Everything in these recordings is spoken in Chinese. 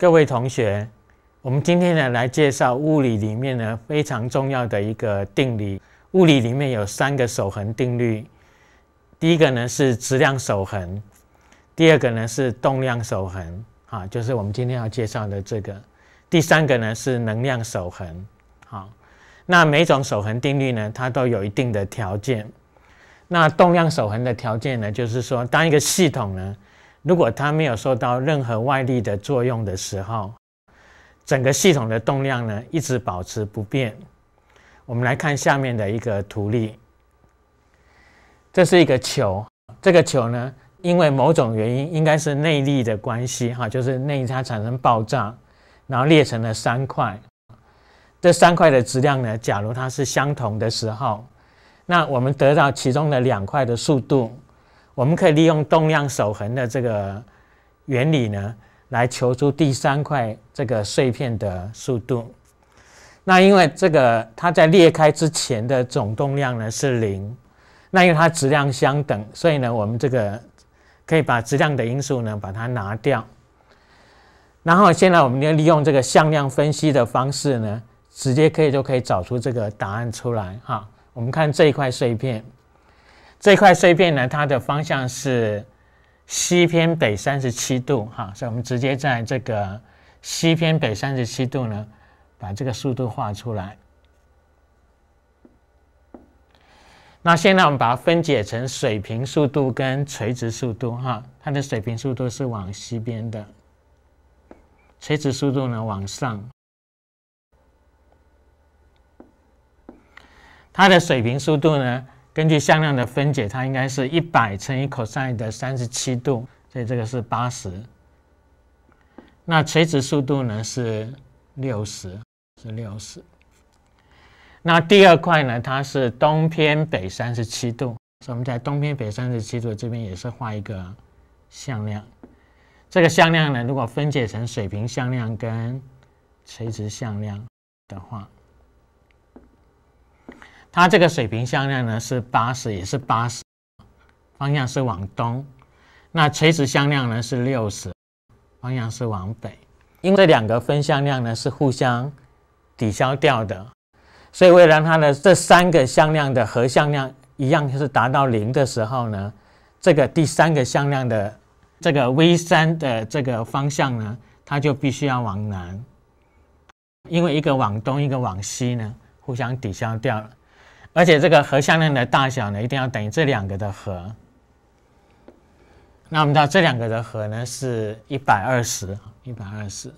各位同学，我们今天呢来介绍物理里面呢非常重要的一个定理。物理里面有三个守恒定律，第一个呢是质量守恒，第二个呢是动量守恒啊，就是我们今天要介绍的这个。第三个呢是能量守恒。好，那每种守恒定律呢，它都有一定的条件。那动量守恒的条件呢，就是说当一个系统呢。如果它没有受到任何外力的作用的时候，整个系统的动量呢一直保持不变。我们来看下面的一个图例，这是一个球，这个球呢因为某种原因，应该是内力的关系哈，就是内它产生爆炸，然后裂成了三块。这三块的质量呢，假如它是相同的时候，那我们得到其中的两块的速度。我们可以利用动量守恒的这个原理呢，来求出第三块这个碎片的速度。那因为这个它在裂开之前的总动量呢是零，那因为它质量相等，所以呢我们这个可以把质量的因素呢把它拿掉。然后现在我们要利用这个向量分析的方式呢，直接可以就可以找出这个答案出来哈。我们看这一块碎片。这块碎片呢，它的方向是西偏北三十七度，哈，所以我们直接在这个西偏北三十七度呢，把这个速度画出来。那现在我们把它分解成水平速度跟垂直速度，哈，它的水平速度是往西边的，垂直速度呢往上，它的水平速度呢？根据向量的分解，它应该是一百乘以 cosine 的三十七度，所以这个是八十。那垂直速度呢是六十，是六十。那第二块呢，它是东偏北三十七度，我们在东偏北三十七度这边也是画一个向量。这个向量呢，如果分解成水平向量跟垂直向量的话。它这个水平向量呢是八十，也是八十，方向是往东。那垂直向量呢是六十，方向是往北。因为这两个分向量呢是互相抵消掉的，所以为了让它的这三个向量的和向量一样是达到零的时候呢，这个第三个向量的这个 V 三的这个方向呢，它就必须要往南，因为一个往东，一个往西呢，互相抵消掉了。而且这个和向量的大小呢，一定要等于这两个的和。那我们知道这两个的和呢是120，120。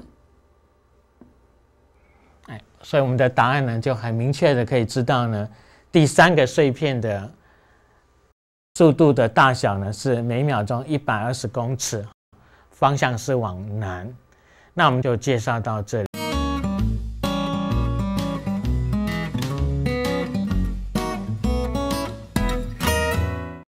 哎，所以我们的答案呢就很明确的可以知道呢，第三个碎片的速度的大小呢是每秒钟120公尺，方向是往南。那我们就介绍到这里。